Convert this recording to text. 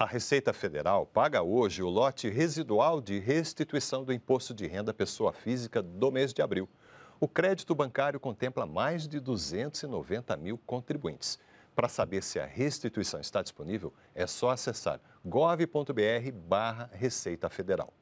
A Receita Federal paga hoje o lote residual de restituição do imposto de renda pessoa física do mês de abril. O crédito bancário contempla mais de 290 mil contribuintes. Para saber se a restituição está disponível, é só acessar gov.br barra Receita Federal.